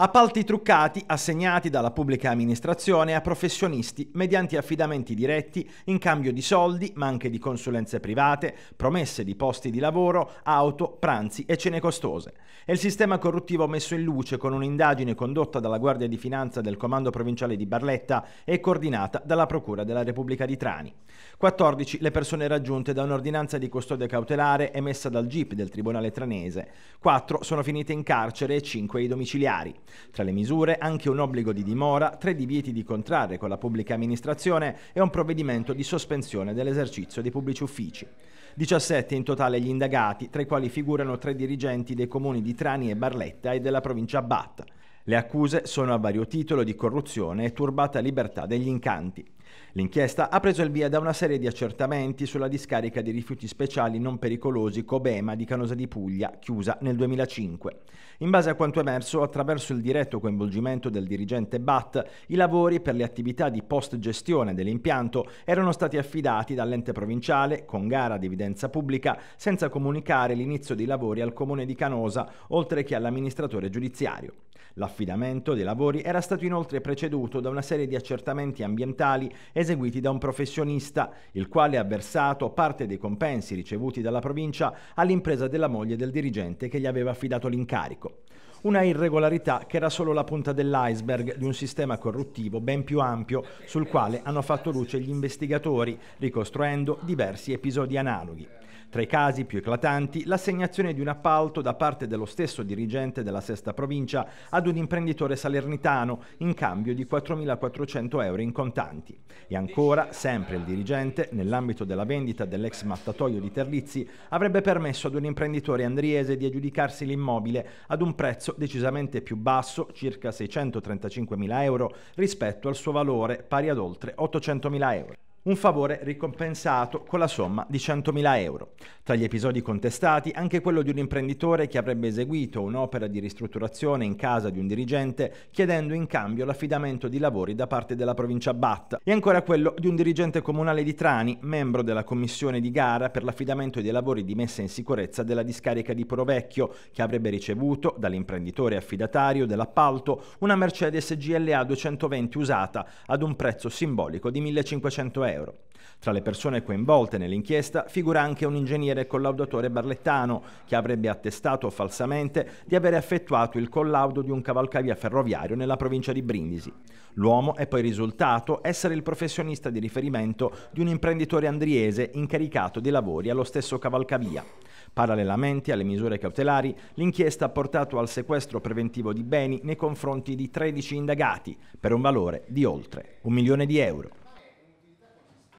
Appalti truccati assegnati dalla pubblica amministrazione a professionisti mediante affidamenti diretti in cambio di soldi, ma anche di consulenze private, promesse di posti di lavoro, auto, pranzi e cene costose. È il sistema corruttivo messo in luce con un'indagine condotta dalla Guardia di Finanza del Comando Provinciale di Barletta e coordinata dalla Procura della Repubblica di Trani. 14 le persone raggiunte da un'ordinanza di custodia cautelare emessa dal GIP del Tribunale Tranese. 4 sono finite in carcere e 5 i domiciliari. Tra le misure anche un obbligo di dimora, tre divieti di contrarre con la pubblica amministrazione e un provvedimento di sospensione dell'esercizio dei pubblici uffici. 17 in totale gli indagati, tra i quali figurano tre dirigenti dei comuni di Trani e Barletta e della provincia Abbatta. Le accuse sono a vario titolo di corruzione e turbata libertà degli incanti. L'inchiesta ha preso il via da una serie di accertamenti sulla discarica di rifiuti speciali non pericolosi Cobema di Canosa di Puglia, chiusa nel 2005. In base a quanto emerso, attraverso il diretto coinvolgimento del dirigente BAT, i lavori per le attività di post-gestione dell'impianto erano stati affidati dall'ente provinciale con gara di evidenza pubblica senza comunicare l'inizio dei lavori al comune di Canosa, oltre che all'amministratore giudiziario. L'affidamento dei lavori era stato inoltre preceduto da una serie di accertamenti ambientali eseguiti da un professionista, il quale ha versato parte dei compensi ricevuti dalla provincia all'impresa della moglie del dirigente che gli aveva affidato l'incarico economico. Una irregolarità che era solo la punta dell'iceberg di un sistema corruttivo ben più ampio sul quale hanno fatto luce gli investigatori, ricostruendo diversi episodi analoghi. Tra i casi più eclatanti, l'assegnazione di un appalto da parte dello stesso dirigente della sesta provincia ad un imprenditore salernitano in cambio di 4.400 euro in contanti. E ancora, sempre il dirigente, nell'ambito della vendita dell'ex mattatoio di Terlizzi, avrebbe permesso ad un imprenditore andriese di aggiudicarsi l'immobile ad un prezzo decisamente più basso, circa 635.000 euro, rispetto al suo valore pari ad oltre 800.000 euro un favore ricompensato con la somma di 100.000 euro. Tra gli episodi contestati anche quello di un imprenditore che avrebbe eseguito un'opera di ristrutturazione in casa di un dirigente chiedendo in cambio l'affidamento di lavori da parte della provincia Batta e ancora quello di un dirigente comunale di Trani, membro della commissione di gara per l'affidamento dei lavori di messa in sicurezza della discarica di Porovecchio che avrebbe ricevuto dall'imprenditore affidatario dell'appalto una Mercedes GLA 220 usata ad un prezzo simbolico di 1500 euro euro. Tra le persone coinvolte nell'inchiesta figura anche un ingegnere collaudatore barlettano che avrebbe attestato falsamente di aver effettuato il collaudo di un cavalcavia ferroviario nella provincia di Brindisi. L'uomo è poi risultato essere il professionista di riferimento di un imprenditore andriese incaricato dei lavori allo stesso cavalcavia. Parallelamente alle misure cautelari, l'inchiesta ha portato al sequestro preventivo di beni nei confronti di 13 indagati per un valore di oltre un milione di euro.